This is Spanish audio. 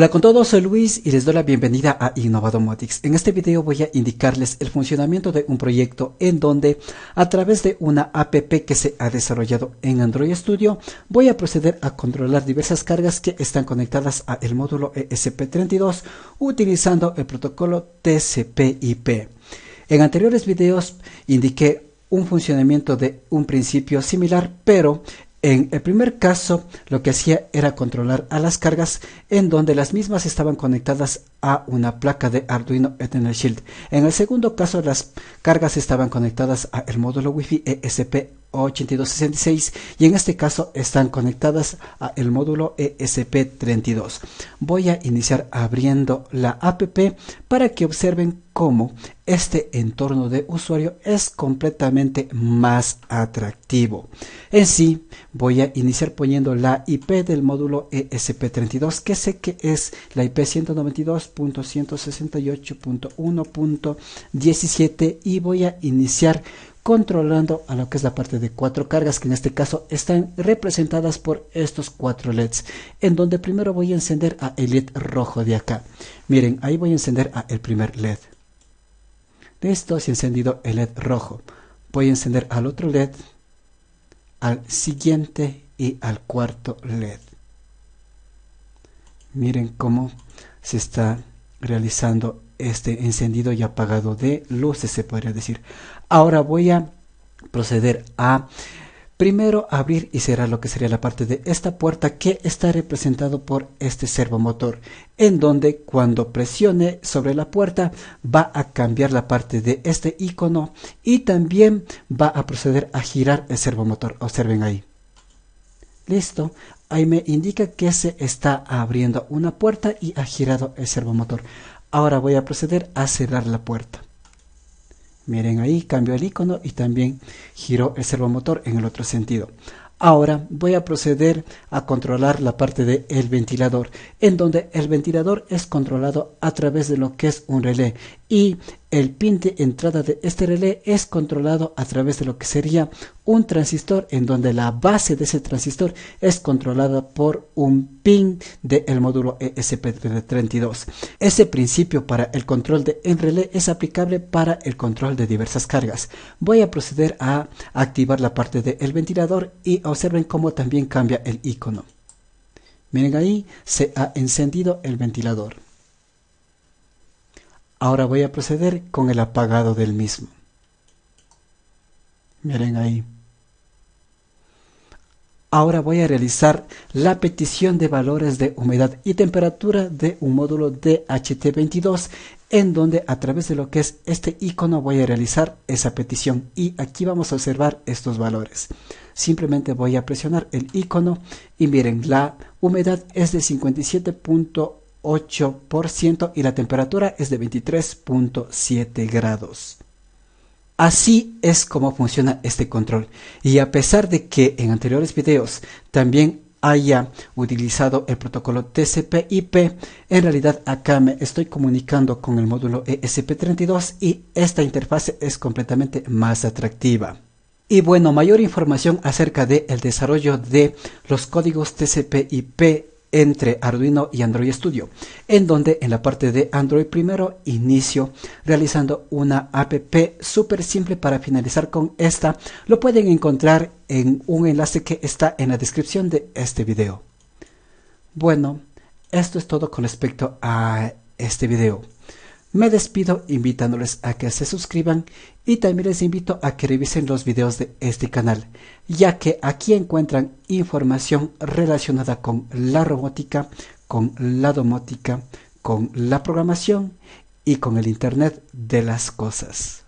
Hola con todos, soy Luis y les doy la bienvenida a Innovadomotics. En este video voy a indicarles el funcionamiento de un proyecto en donde a través de una app que se ha desarrollado en Android Studio voy a proceder a controlar diversas cargas que están conectadas a el módulo ESP32 utilizando el protocolo TCP/IP. En anteriores videos indiqué un funcionamiento de un principio similar, pero en el primer caso, lo que hacía era controlar a las cargas en donde las mismas estaban conectadas a una placa de Arduino Ethernet Shield. En el segundo caso, las cargas estaban conectadas al módulo Wi-Fi ESP 8266 y en este caso están conectadas al módulo ESP32. Voy a iniciar abriendo la app para que observen cómo este entorno de usuario es completamente más atractivo. En sí, voy a iniciar poniendo la IP del módulo ESP32 que sé que es la IP 192.168.1.17 y voy a iniciar controlando a lo que es la parte de cuatro cargas que en este caso están representadas por estos cuatro LEDs en donde primero voy a encender a el LED rojo de acá miren ahí voy a encender a el primer LED De esto se ha encendido el LED rojo voy a encender al otro LED al siguiente y al cuarto LED miren cómo se está realizando este, encendido y apagado de luces, se podría decir. Ahora voy a proceder a primero abrir y cerrar lo que sería la parte de esta puerta que está representado por este servomotor, en donde cuando presione sobre la puerta va a cambiar la parte de este icono y también va a proceder a girar el servomotor. Observen ahí. Listo. Ahí me indica que se está abriendo una puerta y ha girado el servomotor. Ahora voy a proceder a cerrar la puerta. Miren ahí, cambió el icono y también giró el servomotor en el otro sentido. Ahora voy a proceder a controlar la parte del ventilador, en donde el ventilador es controlado a través de lo que es un relé y el pin de entrada de este relé es controlado a través de lo que sería un transistor en donde la base de ese transistor es controlada por un pin del módulo ESP32. Ese principio para el control de en relé es aplicable para el control de diversas cargas. Voy a proceder a activar la parte del ventilador y observen cómo también cambia el icono. Miren ahí, se ha encendido el ventilador. Ahora voy a proceder con el apagado del mismo. Miren ahí. Ahora voy a realizar la petición de valores de humedad y temperatura de un módulo DHT22 en donde a través de lo que es este icono voy a realizar esa petición y aquí vamos a observar estos valores. Simplemente voy a presionar el icono y miren la humedad es de 57.8. 8% y la temperatura es de 23.7 grados. Así es como funciona este control y a pesar de que en anteriores videos también haya utilizado el protocolo TCP/IP, en realidad acá me estoy comunicando con el módulo ESP32 y esta interfase es completamente más atractiva. Y bueno, mayor información acerca del el desarrollo de los códigos TCP/IP entre Arduino y Android Studio, en donde en la parte de Android primero inicio realizando una app súper simple para finalizar con esta. Lo pueden encontrar en un enlace que está en la descripción de este video. Bueno, esto es todo con respecto a este video. Me despido invitándoles a que se suscriban y también les invito a que revisen los videos de este canal, ya que aquí encuentran información relacionada con la robótica, con la domótica, con la programación y con el Internet de las cosas.